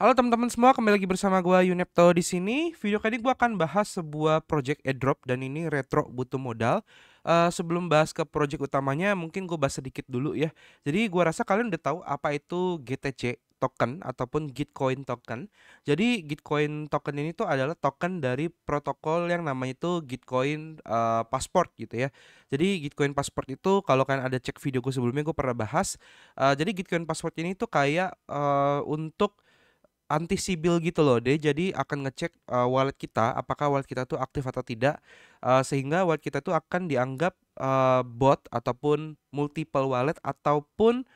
Halo teman-teman semua, kembali lagi bersama gue Yunepto di sini. Video kali ini gue akan bahas sebuah project airdrop dan ini retro butuh modal. Uh, sebelum bahas ke project utamanya, mungkin gue bahas sedikit dulu ya. Jadi gue rasa kalian udah tahu apa itu GTC token ataupun Gitcoin token. Jadi Gitcoin token ini tuh adalah token dari protokol yang namanya itu Gitcoin uh, Passport gitu ya. Jadi Gitcoin Passport itu kalau kalian ada cek video gue sebelumnya gue pernah bahas. Uh, jadi Gitcoin Passport ini tuh kayak uh, untuk anti sibil gitu loh deh, jadi akan ngecek uh, wallet kita apakah wallet kita tuh aktif atau tidak uh, sehingga wallet kita tuh akan dianggap uh, bot ataupun multiple wallet ataupun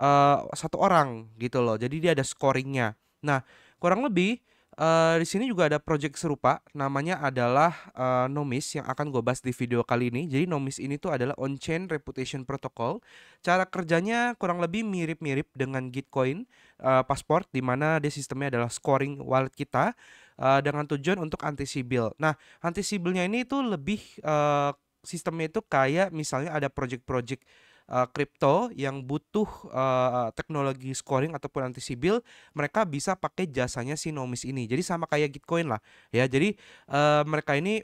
uh, satu orang gitu loh jadi dia ada scoringnya nah kurang lebih uh, di sini juga ada project serupa namanya adalah uh, Nomis yang akan gue bahas di video kali ini. Jadi Nomis ini tuh adalah on-chain reputation protocol. Cara kerjanya kurang lebih mirip-mirip dengan Gitcoin uh, Passport di mana dia sistemnya adalah scoring wallet kita uh, dengan tujuan untuk anti sibil. Nah, anti sibilnya ini tuh lebih uh, sistemnya itu kayak misalnya ada project-project Eh, kripto uh, yang butuh uh, teknologi scoring ataupun anti sibil mereka bisa pakai jasanya si Nomis ini. Jadi sama kayak Gitcoin lah ya. Jadi uh, mereka ini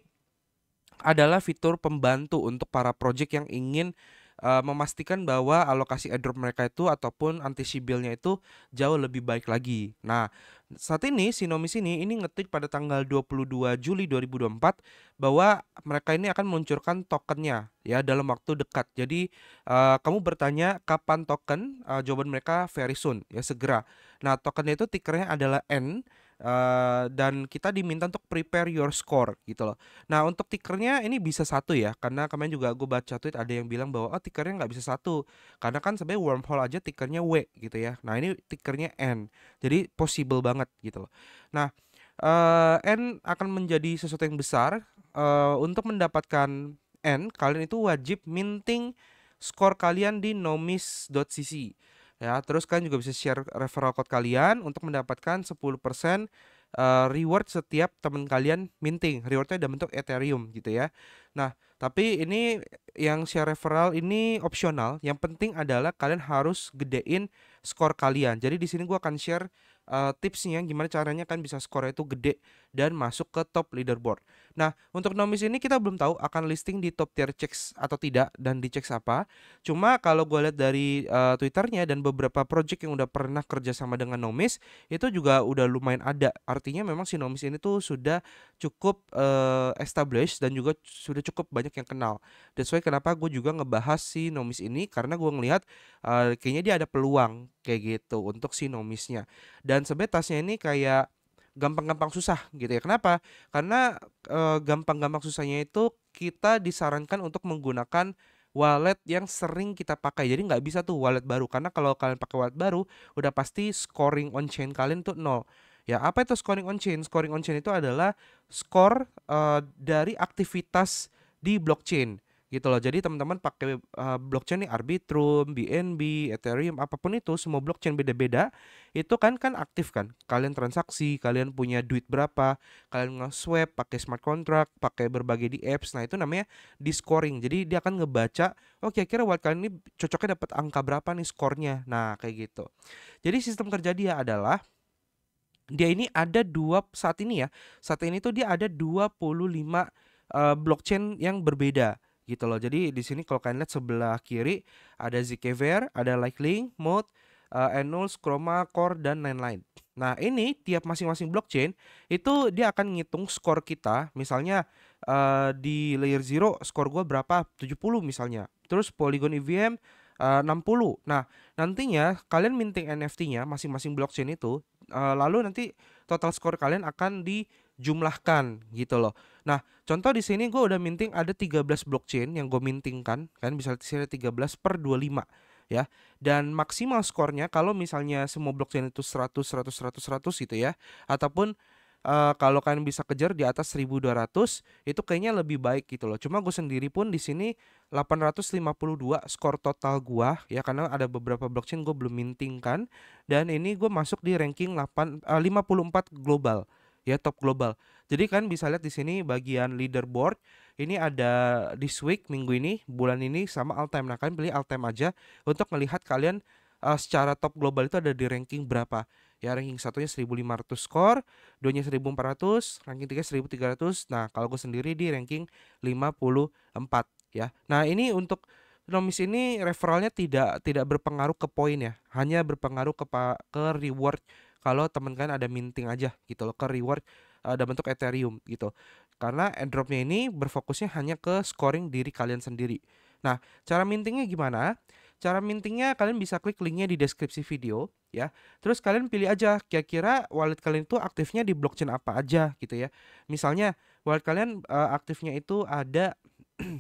adalah fitur pembantu untuk para project yang ingin uh, memastikan bahwa alokasi airdrop mereka itu ataupun antisipilnya itu jauh lebih baik lagi. Nah, saat ini Sinomis ini ini ngetik pada tanggal 22 Juli 2024 bahwa mereka ini akan meluncurkan tokennya ya dalam waktu dekat. Jadi uh, kamu bertanya kapan token, uh, jawaban mereka very soon ya segera. Nah, tokennya itu tickernya adalah N Uh, dan kita diminta untuk prepare your score gitu loh. Nah untuk tickernya ini bisa satu ya, karena kemarin juga gue baca tweet ada yang bilang bahwa oh tickernya nggak bisa satu, karena kan sebenarnya wormhole aja tickernya W gitu ya. Nah ini tickernya N, jadi possible banget gitu loh. Nah uh, N akan menjadi sesuatu yang besar uh, untuk mendapatkan N kalian itu wajib minting score kalian di nomis.cc ya terus kan juga bisa share referral code kalian untuk mendapatkan 10% Uh, reward setiap teman kalian minting rewardnya dalam bentuk ethereum gitu ya nah tapi ini yang share referral ini opsional yang penting adalah kalian harus gedein skor kalian jadi di sini gua akan share uh, tipsnya gimana caranya kan bisa skornya itu gede dan masuk ke top leaderboard. Nah, untuk nomis ini kita belum tahu akan listing di top tier checks atau tidak dan di checks apa. Cuma kalau gue lihat dari uh, Twitternya dan beberapa project yang udah pernah kerjasama dengan nomis itu juga udah lumayan ada. Artinya memang si nomis ini tuh sudah cukup uh, established dan juga sudah cukup banyak yang kenal. That's why kenapa gue juga ngebahas si nomis ini karena gue ngelihat uh, kayaknya dia ada peluang kayak gitu untuk si nomisnya. Dan dan sebenarnya tasnya ini kayak gampang-gampang susah gitu ya. Kenapa? Karena e, gampang-gampang susahnya itu kita disarankan untuk menggunakan wallet yang sering kita pakai. Jadi nggak bisa tuh wallet baru karena kalau kalian pakai wallet baru udah pasti scoring on chain kalian tuh nol. Ya, apa itu scoring on chain? Scoring on chain itu adalah skor e, dari aktivitas di blockchain gitu loh. Jadi teman-teman pakai uh, blockchain nih Arbitrum, BNB, Ethereum, apapun itu semua blockchain beda-beda itu kan kan aktif kan. Kalian transaksi, kalian punya duit berapa, kalian nge-swap pakai smart contract, pakai berbagai di apps. Nah, itu namanya di scoring. Jadi dia akan ngebaca, oh kira-kira wallet kalian ini cocoknya dapat angka berapa nih skornya. Nah, kayak gitu. Jadi sistem kerja dia adalah dia ini ada dua saat ini ya. Saat ini tuh dia ada 25 uh, blockchain yang berbeda gitu loh. Jadi di sini kalau kalian lihat sebelah kiri ada Zcaver, ada Lightlink, Mode, uh, eh, Annuals, Chroma, Core dan lain-lain. Nah, ini tiap masing-masing blockchain itu dia akan ngitung skor kita. Misalnya uh, di layer 0 skor gua berapa? 70 misalnya. Terus Polygon EVM uh, 60. Nah, nantinya kalian minting NFT-nya masing-masing blockchain itu uh, lalu nanti total skor kalian akan di jumlahkan gitu loh. Nah, contoh di sini gue udah minting ada 13 blockchain yang gue mintingkan, kan bisa sini 13 per 25 ya. Dan maksimal skornya kalau misalnya semua blockchain itu 100 100 100 100 gitu ya ataupun uh, kalau kalian bisa kejar di atas 1200 itu kayaknya lebih baik gitu loh. Cuma gue sendiri pun di sini 852 skor total gua ya karena ada beberapa blockchain gue belum minting kan dan ini gue masuk di ranking 8 uh, 54 global ya top global. Jadi kan bisa lihat di sini bagian leaderboard ini ada this week minggu ini, bulan ini sama all time. Nah, kalian pilih all time aja untuk melihat kalian uh, secara top global itu ada di ranking berapa. Ya ranking satunya 1500 skor, duanya 1400, ranking tiga 1300. Nah, kalau gue sendiri di ranking 54 ya. Nah, ini untuk nomis ini referralnya tidak tidak berpengaruh ke poin ya, hanya berpengaruh ke ke reward kalau teman kalian ada minting aja gitu loh ke reward ada eh, bentuk Ethereum gitu. Karena airdropnya ini berfokusnya hanya ke scoring diri kalian sendiri. Nah, cara mintingnya gimana? Cara mintingnya kalian bisa klik linknya di deskripsi video ya. Terus kalian pilih aja kira-kira wallet kalian itu aktifnya di blockchain apa aja gitu ya. Misalnya wallet kalian uh, aktifnya itu ada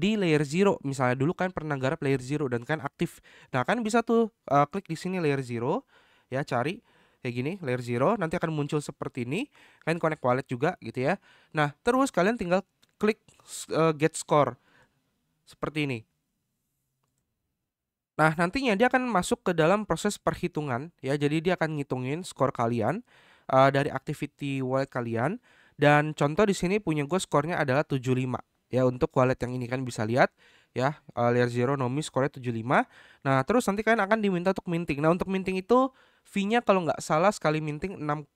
di layer 0 misalnya dulu kan pernah garap layer 0 dan kan aktif. Nah, kan bisa tuh uh, klik di sini layer 0 ya cari kayak gini layer 0 nanti akan muncul seperti ini kalian connect wallet juga gitu ya nah terus kalian tinggal klik uh, get score seperti ini Nah, nantinya dia akan masuk ke dalam proses perhitungan ya. Jadi dia akan ngitungin skor kalian uh, dari activity wallet kalian dan contoh di sini punya gue skornya adalah 75 ya untuk wallet yang ini kan bisa lihat ya e, layer 0 nomi skornya 75. Nah, terus nanti kalian akan diminta untuk minting. Nah, untuk minting itu fee-nya kalau nggak salah sekali minting 6,5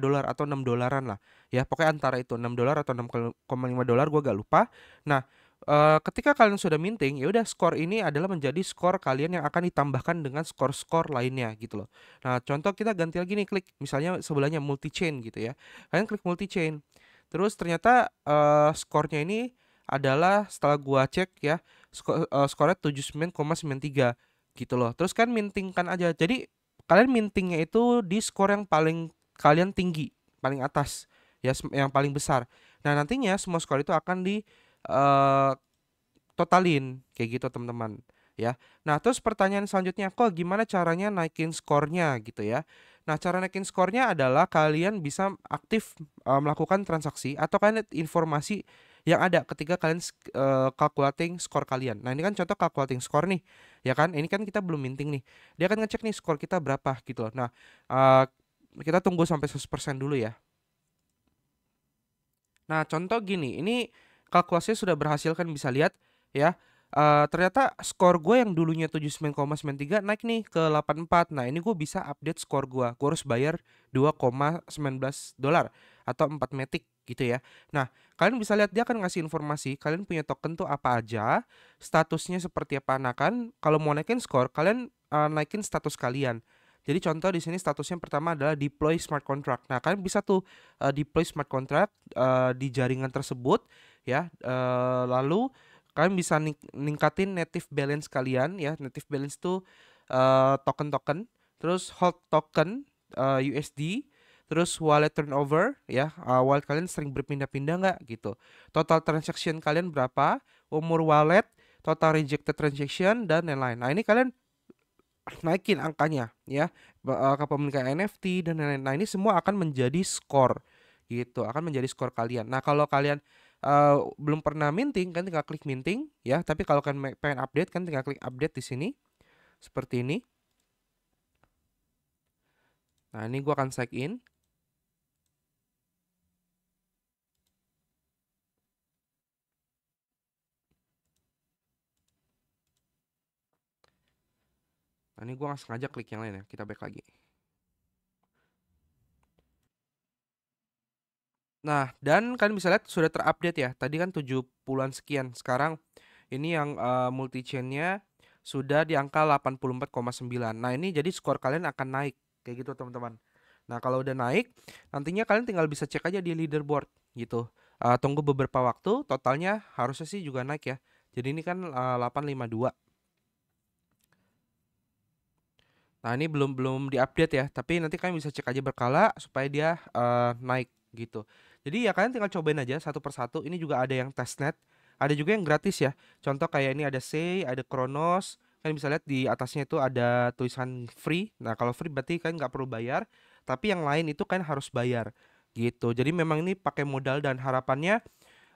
dolar atau 6 dolaran lah ya pokoknya antara itu 6 dolar atau 6,5 dolar gue gak lupa nah Uh, ketika kalian sudah minting, ya udah skor ini adalah menjadi skor kalian yang akan ditambahkan dengan skor-skor lainnya gitu loh. Nah, contoh kita ganti lagi nih klik misalnya sebelahnya multi chain gitu ya. Kalian klik multi chain. Terus ternyata uh, skornya ini adalah setelah gua cek ya, skor, uh, eh, skornya 79,93 gitu loh. Terus kan mintingkan aja. Jadi kalian mintingnya itu di skor yang paling kalian tinggi, paling atas, ya yang paling besar. Nah, nantinya semua skor itu akan di uh, totalin kayak gitu, teman-teman, ya. Nah, terus pertanyaan selanjutnya, kok gimana caranya naikin skornya gitu ya? Nah, cara naikin skornya adalah kalian bisa aktif uh, melakukan transaksi atau kalian informasi yang ada ketika kalian uh, calculating skor kalian. Nah, ini kan contoh calculating skor nih. Ya kan? Ini kan kita belum minting nih. Dia akan ngecek nih skor kita berapa gitu loh. Nah, uh, kita tunggu sampai 100% dulu ya. Nah, contoh gini, ini kalkulasinya sudah berhasil kan bisa lihat ya. Uh, ternyata skor gue yang dulunya 79,93 naik nih ke 84. Nah, ini gue bisa update skor gue. Gue harus bayar 2,19 dolar atau 4 metik gitu ya. Nah, kalian bisa lihat dia akan ngasih informasi kalian punya token tuh apa aja, statusnya seperti apa. Nah, kan kalau mau naikin skor, kalian uh, naikin status kalian. Jadi contoh di sini statusnya yang pertama adalah deploy smart contract. Nah, kalian bisa tuh uh, deploy smart contract uh, di jaringan tersebut ya. Uh, lalu kalian bisa ning ningkatin native balance kalian ya native balance tuh eh, token token terus hold token uh, eh, USD terus wallet turnover ya uh, wallet kalian sering berpindah-pindah nggak gitu total transaction kalian berapa umur wallet total rejected transaction dan lain-lain nah ini kalian naikin angkanya ya kepemilikan NFT dan lain-lain nah, ini semua akan menjadi skor gitu akan menjadi skor kalian nah kalau kalian Eh, belum pernah minting kan tinggal klik minting ya. Tapi kalau kan pengen update kan tinggal klik update di sini seperti ini. Nah, ini gua akan sign in. Nah, ini gue nggak sengaja klik yang lain ya. Kita back lagi. Nah, dan kalian bisa lihat sudah terupdate ya. Tadi kan 70-an sekian. Sekarang ini yang uh, multi chainnya sudah di angka 84,9. Nah, ini jadi skor kalian akan naik kayak gitu, teman-teman. Nah, kalau udah naik, nantinya kalian tinggal bisa cek aja di leaderboard gitu. Uh, tunggu beberapa waktu, totalnya harusnya sih juga naik ya. Jadi ini kan uh, 852. Nah, ini belum belum diupdate ya, tapi nanti kalian bisa cek aja berkala supaya dia uh, naik gitu. Jadi ya kalian tinggal cobain aja satu persatu. Ini juga ada yang testnet, ada juga yang gratis ya. Contoh kayak ini ada C, ada Kronos. Kalian bisa lihat di atasnya itu ada tulisan free. Nah kalau free berarti kalian nggak perlu bayar. Tapi yang lain itu kalian harus bayar gitu. Jadi memang ini pakai modal dan harapannya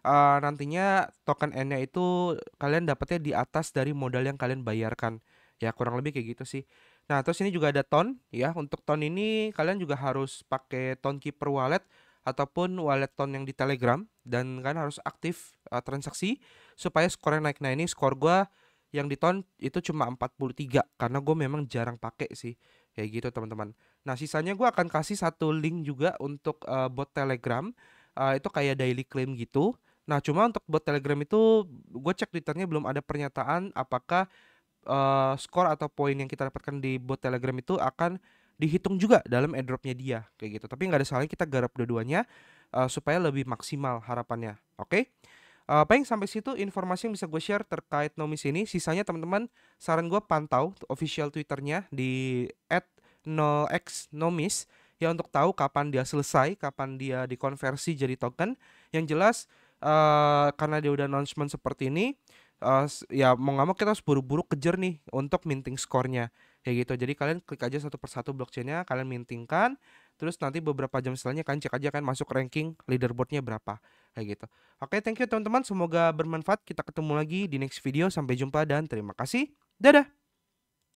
uh, nantinya token N-nya itu kalian dapatnya di atas dari modal yang kalian bayarkan. Ya kurang lebih kayak gitu sih. Nah, terus ini juga ada ton ya. Untuk ton ini kalian juga harus pakai ton keeper wallet ataupun wallet ton yang di Telegram dan kan harus aktif uh, transaksi supaya skornya naik. Nah, ini skor gua yang di ton itu cuma 43 karena gue memang jarang pakai sih kayak gitu teman-teman. Nah sisanya gue akan kasih satu link juga untuk uh, bot Telegram uh, itu kayak daily claim gitu. Nah cuma untuk bot Telegram itu gue cek twitternya belum ada pernyataan apakah uh, skor atau poin yang kita dapatkan di bot Telegram itu akan dihitung juga dalam airdropnya dia kayak gitu tapi nggak ada salahnya kita garap dua-duanya uh, supaya lebih maksimal harapannya oke okay? uh, eh, paling sampai situ informasi yang bisa gue share terkait nomis ini sisanya teman-teman saran gue pantau official twitternya di at 0x nomis ya untuk tahu kapan dia selesai kapan dia dikonversi jadi token yang jelas uh, karena dia udah announcement seperti ini uh, ya mau nggak mau kita harus buru-buru kejar nih untuk minting skornya kayak gitu jadi kalian klik aja satu persatu blockchainnya kalian mintingkan terus nanti beberapa jam setelahnya kalian cek aja kan masuk ranking leaderboardnya berapa kayak gitu oke thank you teman-teman semoga bermanfaat kita ketemu lagi di next video sampai jumpa dan terima kasih dadah